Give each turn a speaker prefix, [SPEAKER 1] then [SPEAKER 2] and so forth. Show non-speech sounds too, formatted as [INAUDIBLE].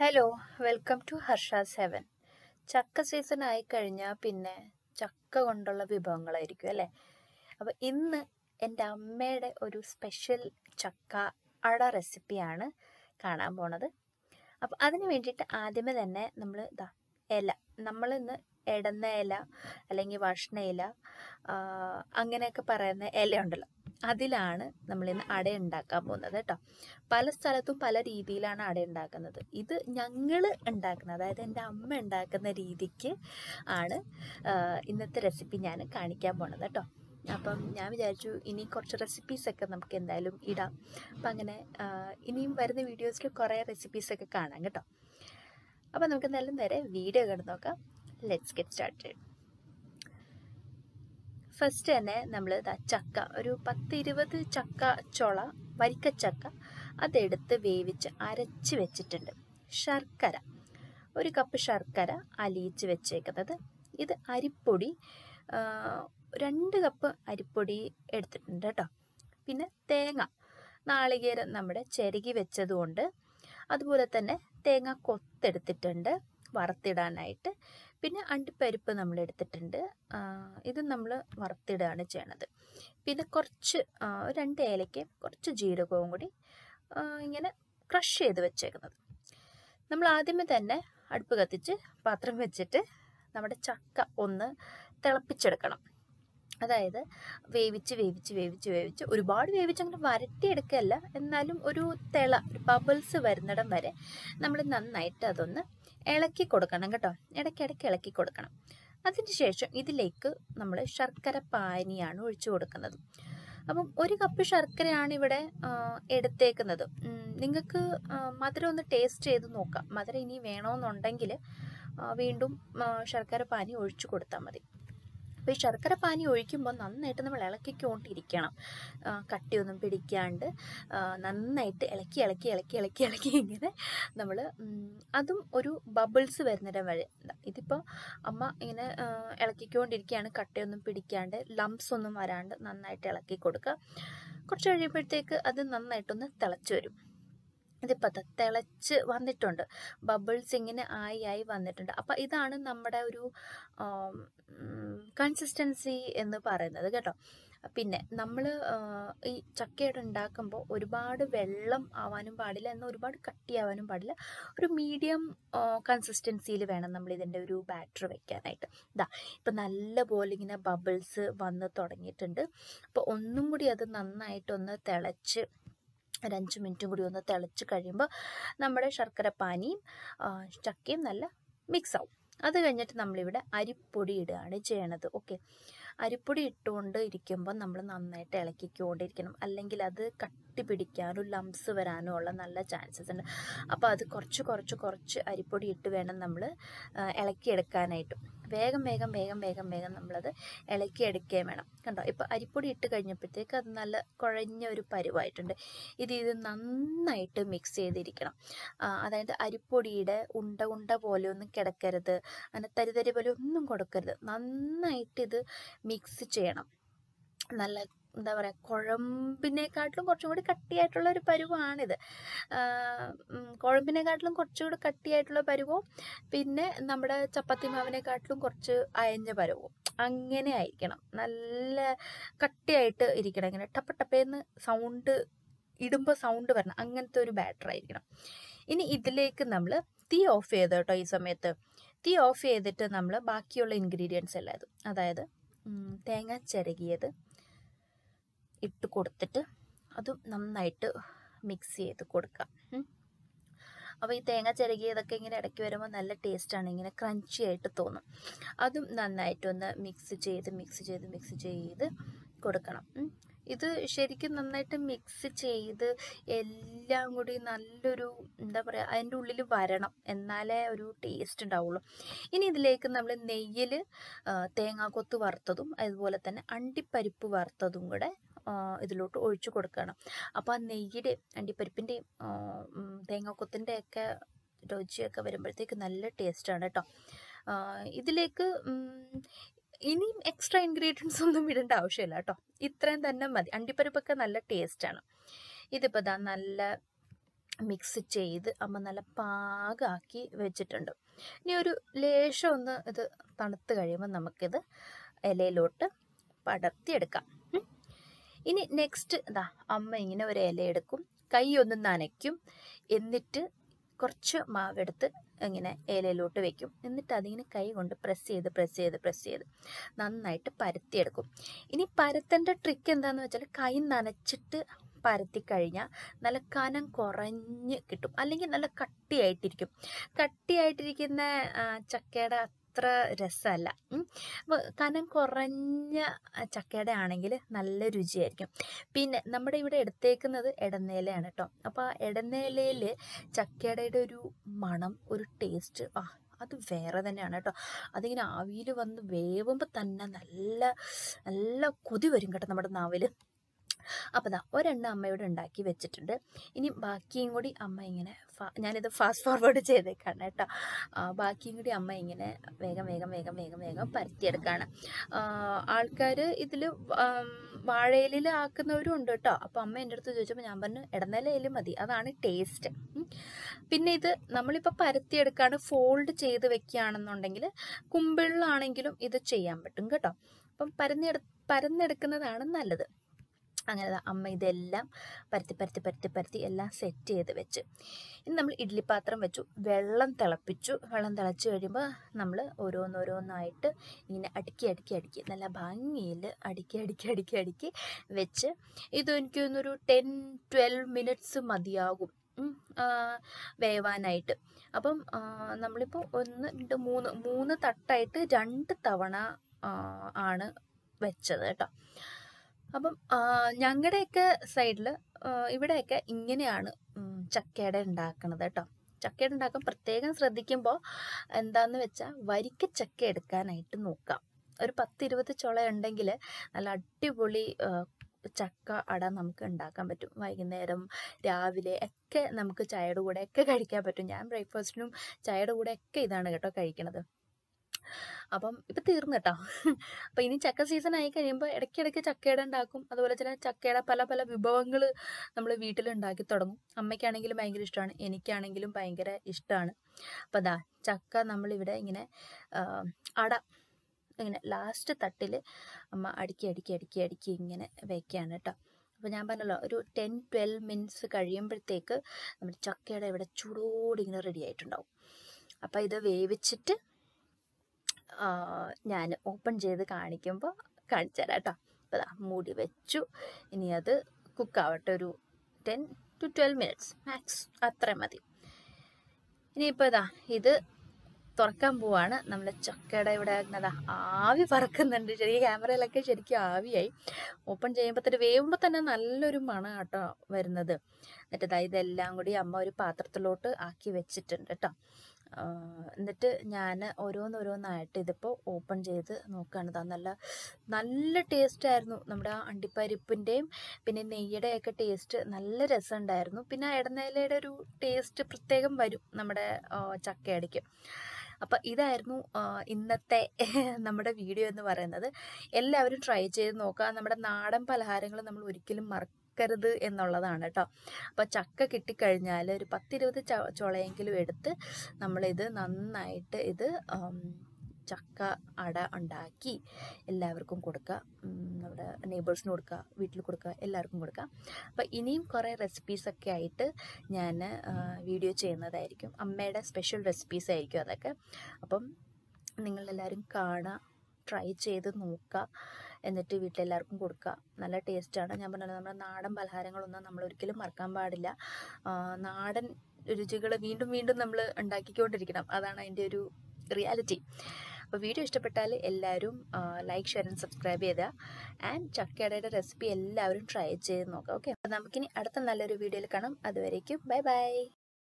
[SPEAKER 1] hello welcome to Harsha seven ചക്ക season ആയി കഴിഞ്ഞാൽ പിന്നെ ചക്ക കൊണ്ടുള്ള വിഭവങ്ങളായിരിക്കും അല്ലേ അപ്പോൾ ഇന്ന് എൻ്റെ അമ്മയുടെ ഒരു സ്പെഷ്യൽ ചക്ക അട റെസിപ്പിയാണ് കാണാൻ പോണത് അപ്പോൾ അതിന് വേണ്ടിയിട്ട് ആദ്യമേ തന്നെ നമ്മൾ ഇതാ ഇല നമ്മൾ ഇന്ന് ഇടന്ന ഇല അല്ലെങ്കിൽ വഷ്ണ ഇല അങ്ങനെയൊക്കെ പറയുന്ന ഇല ഉണ്ടല്ലോ അതിലാണ് നമ്മളിന്ന് അട ഉണ്ടാക്കാൻ പോകുന്നത് കേട്ടോ പല സ്ഥലത്തും പല രീതിയിലാണ് അട ഉണ്ടാക്കുന്നത് ഇത് ഞങ്ങൾ ഉണ്ടാക്കുന്നത് അതായത് എൻ്റെ അമ്മ ഉണ്ടാക്കുന്ന രീതിക്ക് ആണ് ഇന്നത്തെ റെസിപ്പി ഞാൻ കാണിക്കാൻ പോണത് കേട്ടോ അപ്പം ഞാൻ വിചാരിച്ചു ഇനി കുറച്ച് റെസിപ്പീസൊക്കെ നമുക്ക് എന്തായാലും ഇടാം അപ്പം അങ്ങനെ ഇനിയും വരുന്ന വീഡിയോസിൽ കുറേ റെസിപ്പീസൊക്കെ കാണാം കേട്ടോ അപ്പോൾ നമുക്ക് എന്തായാലും നേരെ വീഡിയോ കണ്ടു നോക്കാം ലെറ്റ്സ് ഗെറ്റ് സ്റ്റാർട്ടഡ് ഫസ്റ്റ് തന്നെ നമ്മൾ ചക്ക ഒരു പത്ത് ഇരുപത് ചക്ക ചൊള വരിക്കച്ചക്ക അതെടുത്ത് വേവിച്ച് അരച്ച് വെച്ചിട്ടുണ്ട് ശർക്കര ഒരു കപ്പ് ശർക്കര അലിയിച്ച് വെച്ചേക്കുന്നത് ഇത് അരിപ്പൊടി രണ്ട് കപ്പ് അരിപ്പൊടി എടുത്തിട്ടുണ്ട് കേട്ടോ പിന്നെ തേങ്ങ നാളികേരം നമ്മുടെ ചെരുകി വെച്ചതുകൊണ്ട് അതുപോലെ തന്നെ തേങ്ങ കൊത്തെടുത്തിട്ടുണ്ട് വറുത്തിടാനായിട്ട് പിന്നെ അണ്ടിപ്പരിപ്പ് നമ്മൾ എടുത്തിട്ടുണ്ട് ഇത് നമ്മൾ വറുത്തിടുകയാണ് ചെയ്യണത് പിന്നെ കുറച്ച് രണ്ട് ഏലയ്ക്ക് കുറച്ച് ജീരകവും കൂടി ഇങ്ങനെ ക്രഷ് ചെയ്ത് വെച്ചേക്കുന്നത് നമ്മൾ ആദ്യമേ തന്നെ അടുപ്പ് കത്തിച്ച് പാത്രം വെച്ചിട്ട് നമ്മുടെ ചക്ക ഒന്ന് തിളപ്പിച്ചെടുക്കണം അതായത് വേവിച്ച് വേവിച്ച് വേവിച്ച് വേവിച്ച് ഒരുപാട് വേവിച്ച് അങ്ങനെ വരട്ടിയെടുക്കല്ല എന്നാലും ഒരു തിള ഒരു ബബിൾസ് വരുന്നിടം വരെ നമ്മൾ നന്നായിട്ട് അതൊന്ന് ഇളക്കി കൊടുക്കണം കേട്ടോ ഇടയ്ക്കിടയ്ക്ക് ഇളക്കി കൊടുക്കണം അതിനുശേഷം ഇതിലേക്ക് നമ്മൾ ശർക്കര പാനിയാണ് ഒഴിച്ചു കൊടുക്കുന്നത് അപ്പം ഒരു കപ്പ് ശർക്കരയാണ് ഇവിടെ എടുത്തേക്കുന്നത് നിങ്ങൾക്ക് മധുരം ഒന്ന് ടേസ്റ്റ് ചെയ്ത് നോക്കാം മധുരം ഇനി വേണമെന്നുണ്ടെങ്കിൽ വീണ്ടും ശർക്കര പാനി ഒഴിച്ചു കൊടുത്താൽ മതി അപ്പോൾ ഈ ശർക്കര പാനി ഒഴിക്കുമ്പോൾ നന്നായിട്ട് നമ്മൾ ഇളക്കിക്കൊണ്ടിരിക്കണം കട്ടിയൊന്നും പിടിക്കാണ്ട് നന്നായിട്ട് ഇളക്കി ഇളക്കി ഇളക്കി ഇളക്കി ഇളക്കി ഇങ്ങനെ നമ്മൾ അതും ഒരു ബബിൾസ് വരുന്നിടം വരെ ഇതിപ്പോൾ അമ്മ ഇങ്ങനെ ഇളക്കിക്കൊണ്ടിരിക്കുകയാണ് കട്ടയൊന്നും പിടിക്കാണ്ട് ലംസ് ഒന്നും വരാണ്ട് നന്നായിട്ട് ഇളക്കി കൊടുക്കുക കുറച്ച് കഴിയുമ്പോഴത്തേക്ക് അത് നന്നായിട്ടൊന്ന് തിളച്ചു വരും ഇതിപ്പോൾ തിളച്ച് വന്നിട്ടുണ്ട് ബബിൾസ് ഇങ്ങനെ ആയി ആയി വന്നിട്ടുണ്ട് അപ്പോൾ ഇതാണ് നമ്മുടെ ഒരു കൺസിസ്റ്റൻസി എന്ന് പറയുന്നത് കേട്ടോ പിന്നെ നമ്മൾ ഈ ചക്കയുടെ ഉണ്ടാക്കുമ്പോൾ ഒരുപാട് വെള്ളം ആവാനും പാടില്ല എന്നാൽ ഒരുപാട് കട്ടിയാവാനും പാടില്ല ഒരു മീഡിയം കൺസിസ്റ്റൻസിയിൽ വേണം നമ്മൾ ഇതിൻ്റെ ഒരു ബാറ്റർ വെക്കാനായിട്ട് ഇതാ ഇപ്പം നല്ല പോലെ ഇങ്ങനെ ബബിൾസ് വന്ന് തുടങ്ങിയിട്ടുണ്ട് അപ്പോൾ ഒന്നും കൂടി അത് നന്നായിട്ടൊന്ന് തിളച്ച് ഒരഞ്ച് മിനിറ്റും കൂടി ഒന്ന് തിളച്ച് കഴിയുമ്പോൾ നമ്മുടെ ശർക്കര പാനിയും ചക്കയും നല്ല മിക്സ് ആവും അത് കഴിഞ്ഞിട്ട് നമ്മളിവിടെ അരിപ്പൊടി ഇടുകയാണ് ചെയ്യണത് ഓക്കെ അരിപ്പൊടി ഇട്ടുകൊണ്ട് ഇരിക്കുമ്പോൾ നമ്മൾ നന്നായിട്ട് ഇളക്കിക്കൊണ്ടിരിക്കണം അല്ലെങ്കിൽ അത് കട്ടി പിടിക്കാനും ലംസ് വരാനും ഉള്ള നല്ല ചാൻസസ് ഉണ്ട് അപ്പോൾ അത് കുറച്ച് കുറച്ച് കുറച്ച് അരിപ്പൊടി ഇട്ട് വേണം നമ്മൾ ഇളക്കിയെടുക്കാനായിട്ടും വേഗം വേഗം വേഗം വേഗം വേഗം നമ്മളത് ഇളക്കിയെടുക്കുകയും വേണം കണ്ടോ ഇപ്പോൾ അരിപ്പൊടി ഇട്ട് കഴിഞ്ഞപ്പോഴത്തേക്ക് അത് നല്ല കുഴഞ്ഞ ഒരു പരുവായിട്ടുണ്ട് ഇത് ഇത് നന്നായിട്ട് മിക്സ് ചെയ്തിരിക്കണം അതായത് അരിപ്പൊടിയുടെ ഉണ്ട ഉണ്ട പോലെ ഒന്നും കിടക്കരുത് അങ്ങനെ തരിതരി പോലെ ഒന്നും കൊടുക്കരുത് നന്നായിട്ട് ഇത് മിക്സ് ചെയ്യണം നല്ല എന്താ പറയുക കുഴമ്പിനെക്കാട്ടിലും കുറച്ചും കൂടി കട്ടിയായിട്ടുള്ള ഒരു പരുവാണിത് കുഴമ്പിനെക്കാട്ടിലും കുറച്ചുകൂടി കട്ടിയായിട്ടുള്ള പരുവും പിന്നെ നമ്മുടെ ചപ്പാത്തി മാവിനെക്കാട്ടിലും കുറച്ച് അയഞ്ഞ പരുവും അങ്ങനെ ആയിരിക്കണം നല്ല കട്ടിയായിട്ട് ഇരിക്കണം ഇങ്ങനെ ടപ്പ ടപ്പേന്ന് സൗണ്ട് ഇടുമ്പോൾ സൗണ്ട് വരണം അങ്ങനത്തെ ഒരു ബാറ്റർ ആയിരിക്കണം ഇനി ഇതിലേക്ക് നമ്മൾ തീ ഓഫ് ചെയ്ത് കേട്ടോ ഈ സമയത്ത് തീ ഓഫ് ചെയ്തിട്ട് നമ്മൾ ബാക്കിയുള്ള ഇൻഗ്രീഡിയൻസ് എല്ലാം അതായത് തേങ്ങ ചിരകിയത് ഇട്ട് കൊടുത്തിട്ട് അതും നന്നായിട്ട് മിക്സ് ചെയ്ത് കൊടുക്കാം അപ്പോൾ ഈ തേങ്ങ ചിരകിയതൊക്കെ ഇങ്ങനെ ഇടയ്ക്ക് വരുമ്പോൾ നല്ല ടേസ്റ്റാണ് ഇങ്ങനെ ക്രഞ്ചി ആയിട്ട് തോന്നും അതും നന്നായിട്ടൊന്ന് മിക്സ് ചെയ്ത് മിക്സ് ചെയ്ത് മിക്സ് ചെയ്ത് കൊടുക്കണം ഇത് ശരിക്കും നന്നായിട്ട് മിക്സ് ചെയ്ത് എല്ലാം കൂടി നല്ലൊരു എന്താ പറയുക അതിൻ്റെ ഉള്ളിൽ വരണം എന്നാലേ ഒരു ടേസ്റ്റ് ഉണ്ടാവുള്ളൂ ഇനി ഇതിലേക്ക് നമ്മൾ നെയ്യിൽ തേങ്ങാക്കൊത്ത് വറുത്തതും അതുപോലെ തന്നെ അണ്ടിപ്പരിപ്പ് വറുത്തതും കൂടെ ഇതിലോട്ട് ഒഴിച്ചു കൊടുക്കണം അപ്പോൾ ആ നെയ്യുടെ അണ്ടിപ്പരിപ്പിൻ്റെയും തേങ്ങാക്കൊത്തിൻ്റെ ഒക്കെ രുചിയൊക്കെ വരുമ്പോഴത്തേക്ക് നല്ല ടേസ്റ്റാണ് കേട്ടോ ഇതിലേക്ക് ഇനിയും എക്സ്ട്രാ ഇൻഗ്രീഡിയൻസ് ഒന്നും ഇടേണ്ട ആവശ്യമില്ല കേട്ടോ ഇത്രയും തന്നെ മതി അണ്ടിപ്പരിപ്പൊക്കെ നല്ല ടേസ്റ്റാണ് ഇതിപ്പോൾ ദാ നല്ല മിക്സ് ചെയ്ത് അമ്മ നല്ല പാകമാക്കി വെച്ചിട്ടുണ്ട് ഇനി ഒരു ലേശം ഒന്ന് ഇത് തണുത്ത് കഴിയുമ്പോൾ നമുക്കിത് ഇലയിലോട്ട് പടർത്തിയെടുക്കാം ഇനി നെക്സ്റ്റ് ഇതാ അമ്മ ഇങ്ങനെ ഒരു ഇല എടുക്കും കൈ ഒന്ന് നനയ്ക്കും എന്നിട്ട് കുറച്ച് മാവെടുത്ത് ഇങ്ങനെ ഏലയിലോട്ട് വെക്കും എന്നിട്ട് അതിങ്ങനെ കൈ കൊണ്ട് പ്രസ് ചെയ്ത് പ്രസ് ചെയ്ത് പ്രസ് ചെയ്ത് നന്നായിട്ട് പരത്തിയെടുക്കും ഇനി പരത്തേണ്ട ട്രിക്ക് എന്താണെന്ന് വെച്ചാൽ കൈ നനച്ചിട്ട് പരത്തി കഴിഞ്ഞാൽ നല്ല കനം കുറഞ്ഞ് കിട്ടും അല്ലെങ്കിൽ നല്ല കട്ടിയായിട്ടിരിക്കും കട്ടിയായിട്ടിരിക്കുന്ന ചക്കയുടെ അത്ര രസമല്ല കനം കുറഞ്ഞ ചക്കയുടെ ആണെങ്കിൽ നല്ല രുചിയായിരിക്കും പിന്നെ നമ്മുടെ ഇവിടെ എടുത്തേക്കുന്നത് ഇടനേലയാണ് കേട്ടോ അപ്പോൾ ആ ഇടനേലയിൽ ചക്കയുടെ ഒരു മണം ഒരു ടേസ്റ്റ് ആ അത് വേറെ തന്നെയാണ് കേട്ടോ അതിങ്ങനെ ആവിയിൽ വന്ന് വേവുമ്പോൾ തന്നെ നല്ല നല്ല കൊതി വരും കേട്ടോ നമ്മുടെ നാവിൽ അപ്പോൾ ദാ ഒരെണ്ണം അമ്മയോട് ഉണ്ടാക്കി വെച്ചിട്ടുണ്ട് ഇനി ബാക്കിയും കൂടി അമ്മ ഇങ്ങനെ ഞാനിത് ഫാസ്റ്റ് ഫോർവേഡ് ചെയ്തേക്കാണ് കേട്ടോ ബാക്കിയും കൂടി അമ്മ ഇങ്ങനെ വേഗം വേഗം വേഗം വേഗം വേഗം പരത്തിയെടുക്കുകയാണ് ആൾക്കാർ ഇതിൽ വാഴയിലിൽ ആക്കുന്നവരും ഉണ്ട് കേട്ടോ അപ്പം അമ്മ എൻ്റെ അടുത്ത് ചോദിച്ചപ്പോൾ ഞാൻ പറഞ്ഞു ഇടനിലയിലും മതി അതാണ് ടേസ്റ്റ് പിന്നെ ഇത് നമ്മളിപ്പോൾ പരത്തിയെടുക്കാണ് ഫോൾഡ് ചെയ്ത് വെക്കുകയാണെന്നുണ്ടെങ്കിൽ കുമ്പിളിലാണെങ്കിലും ഇത് ചെയ്യാൻ പറ്റും കേട്ടോ അപ്പം പരന്നെടു പരന്നെടുക്കുന്നതാണ് നല്ലത് അങ്ങനെ അമ്മ ഇതെല്ലാം പരത്തി പരത്തി പരത്തി പരത്തി എല്ലാം സെറ്റ് ചെയ്ത് വെച്ച് ഇനി നമ്മൾ ഇഡ്ഡലി പാത്രം വെച്ചു വെള്ളം തിളപ്പിച്ചു വെള്ളം തിളച്ച് കഴിയുമ്പോൾ നമ്മൾ ഓരോന്നോരോന്നായിട്ട് ഇങ്ങനെ അടുക്കി അടുക്കി അടുക്കി നല്ല ഭംഗിയിൽ അടുക്കി അടുക്കി അടുക്കി അടുക്കി വെച്ച് ഇത് എനിക്ക് തോന്നുന്നൊരു ടെൻ ട്വൽവ് മിനിറ്റ്സ് മതിയാകും വേവാനായിട്ട് അപ്പം നമ്മളിപ്പോൾ ഒന്ന് രണ്ട് മൂന്ന് മൂന്ന് തട്ടായിട്ട് രണ്ട് തവണ ആണ് വെച്ചത് കേട്ടോ അപ്പം ഞങ്ങളുടെയൊക്കെ സൈഡിൽ ഇവിടെയൊക്കെ ഇങ്ങനെയാണ് ചക്കയുടെ ഉണ്ടാക്കണത് കേട്ടോ ചക്കയുടെ ഉണ്ടാക്കാൻ പ്രത്യേകം ശ്രദ്ധിക്കുമ്പോൾ എന്താന്ന് വെച്ചാൽ വരിക്ക ചക്ക എടുക്കാനായിട്ട് നോക്കാം ഒരു പത്ത് ഇരുപത് ചുള ഉണ്ടെങ്കിൽ നല്ല അടിപൊളി ചക്ക അട നമുക്ക് ഉണ്ടാക്കാൻ പറ്റും വൈകുന്നേരം രാവിലെ ഒക്കെ നമുക്ക് ചായയുടെ കൂടെ ഒക്കെ കഴിക്കാൻ പറ്റും ഞാൻ ബ്രേക്ക്ഫാസ്റ്റിനും ചായയുടെ കൂടെ ഒക്കെ ഇതാണ് കേട്ടോ കഴിക്കണത് അപ്പം ഇപ്പം തീർന്നു കേട്ടോ അപ്പം ഇനി ചക്ക സീസൺ ആയി കഴിയുമ്പോൾ ഇടയ്ക്കിടയ്ക്ക് ചക്കയുടെ ഉണ്ടാക്കും അതുപോലെ തന്നെ ചക്കയുടെ പല പല വിഭവങ്ങൾ നമ്മൾ വീട്ടിൽ ഉണ്ടാക്കി തുടങ്ങും അമ്മയ്ക്കാണെങ്കിലും ഭയങ്കര ഇഷ്ടമാണ് എനിക്കാണെങ്കിലും ഭയങ്കര ഇഷ്ടമാണ് അപ്പം അതാ ചക്ക നമ്മളിവിടെ ഇങ്ങനെ അട ഇങ്ങനെ ലാസ്റ്റ് തട്ടിൽ അമ്മ അടുക്കി അടുക്കി അടുക്കി അടുക്കി ഇങ്ങനെ വയ്ക്കുകയാണ് കേട്ടോ അപ്പോൾ ഞാൻ പറഞ്ഞല്ലോ ഒരു ടെൻ ട്വൽവ് മിനിറ്റ്സ് കഴിയുമ്പോഴത്തേക്ക് നമ്മുടെ ചക്കയുടെ ഇവിടെ ചൂടോടെ ഇങ്ങനെ റെഡി ആയിട്ടുണ്ടാവും അപ്പോൾ ഇത് വേവിച്ചിട്ട് ഞാൻ ഓപ്പൺ ചെയ്ത് കാണിക്കുമ്പോൾ കാണിച്ചു തരാം കേട്ടോ അപ്പോൾ മൂടി വെച്ചു ഇനി അത് കുക്കാവട്ടെ ഒരു ten to twelve minutes max അത്ര മതി ഇനിയിപ്പോൾ ഇതാ ഇത് തുറക്കാൻ പോവാണ് നമ്മുടെ ചക്കയുടെ ഇവിടെ അതാ ആവി പറക്കുന്നുണ്ട് ചെറിയ ക്യാമറയിലൊക്കെ ശരിക്കും ആവിയായി ഓപ്പൺ ചെയ്യുമ്പോൾ തന്നെ വേവുമ്പോൾ തന്നെ നല്ലൊരു മണം കേട്ടോ വരുന്നത് എന്നിട്ട് ഇതാ ഇതെല്ലാം കൂടി അമ്മ ഒരു പാത്രത്തിലോട്ട് ആക്കി വെച്ചിട്ടുണ്ട് കേട്ടോ എന്നിട്ട് ഞാൻ ഓരോന്നോരോന്നായിട്ട് ഇതിപ്പോൾ ഓപ്പൺ ചെയ്ത് നോക്കുകയാണ് താ നല്ല നല്ല ടേസ്റ്റായിരുന്നു നമ്മുടെ ആ അണ്ടിപ്പരിപ്പിൻ്റെയും പിന്നെ നെയ്യുടെയൊക്കെ ടേസ്റ്റ് നല്ല രസമുണ്ടായിരുന്നു പിന്നെ ആ ഇടനേലയുടെ ഒരു ടേസ്റ്റ് പ്രത്യേകം വരും നമ്മുടെ ചക്കയടിക്ക് അപ്പം ഇതായിരുന്നു ഇന്നത്തെ [LAUGHS] നമ്മുടെ വീഡിയോ എന്ന് പറയുന്നത് എല്ലാവരും ട്രൈ ചെയ്ത് നോക്കുക നമ്മുടെ നാടൻ പലഹാരങ്ങൾ നമ്മൾ ഒരിക്കലും മറ മറക്കരുത് എന്നുള്ളതാണ് കേട്ടോ അപ്പോൾ ചക്ക കിട്ടിക്കഴിഞ്ഞാൽ ഒരു പത്തിരുപത് ച ചുളയെങ്കിലും എടുത്ത് നമ്മളിത് നന്നായിട്ട് ഇത് ചക്ക അട ഉണ്ടാക്കി എല്ലാവർക്കും കൊടുക്കുക നമ്മുടെ നെയ്ബേഴ്സിന് കൊടുക്കുക വീട്ടിൽ കൊടുക്കുക എല്ലാവർക്കും കൊടുക്കുക അപ്പോൾ ഇനിയും കുറേ റെസിപ്പീസൊക്കെ ആയിട്ട് ഞാൻ വീഡിയോ ചെയ്യുന്നതായിരിക്കും അമ്മയുടെ സ്പെഷ്യൽ റെസിപ്പീസ് ആയിരിക്കും അതൊക്കെ അപ്പം നിങ്ങളെല്ലാവരും കാണുക ട്രൈ ചെയ്ത് നോക്കുക എന്നിട്ട് വീട്ടിലെല്ലാവർക്കും കൊടുക്കുക നല്ല ടേസ്റ്റാണ് ഞാൻ പറഞ്ഞത് നമ്മുടെ നാടൻ പലഹാരങ്ങളൊന്നും നമ്മൾ ഒരിക്കലും മറക്കാൻ പാടില്ല നാടൻ രുചികൾ വീണ്ടും വീണ്ടും നമ്മൾ ഉണ്ടാക്കിക്കൊണ്ടിരിക്കണം അതാണ് അതിൻ്റെ ഒരു റിയാലിറ്റി അപ്പോൾ വീഡിയോ ഇഷ്ടപ്പെട്ടാൽ എല്ലാവരും ലൈക്ക് ഷെയർ ആൻഡ് സബ്സ്ക്രൈബ് ചെയ്താൽ ആൻഡ് ചക്കയുടെ റെസിപ്പി എല്ലാവരും ട്രൈ ചെയ്ത് നോക്കാം ഓക്കെ അപ്പോൾ നമുക്കിനി അടുത്ത നല്ലൊരു വീഡിയോയിൽ കാണാം അതുവരേക്കും ബൈ ബൈ